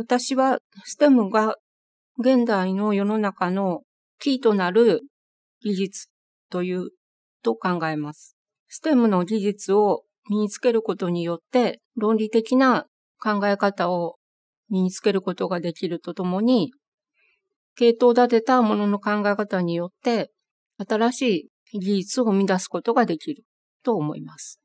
私は STEM が現代の世の中のキーとなる技術というと考えます。STEM の技術を身につけることによって論理的な考え方を身につけることができるとともに、系統立てたものの考え方によって新しい技術を生み出すことができると思います。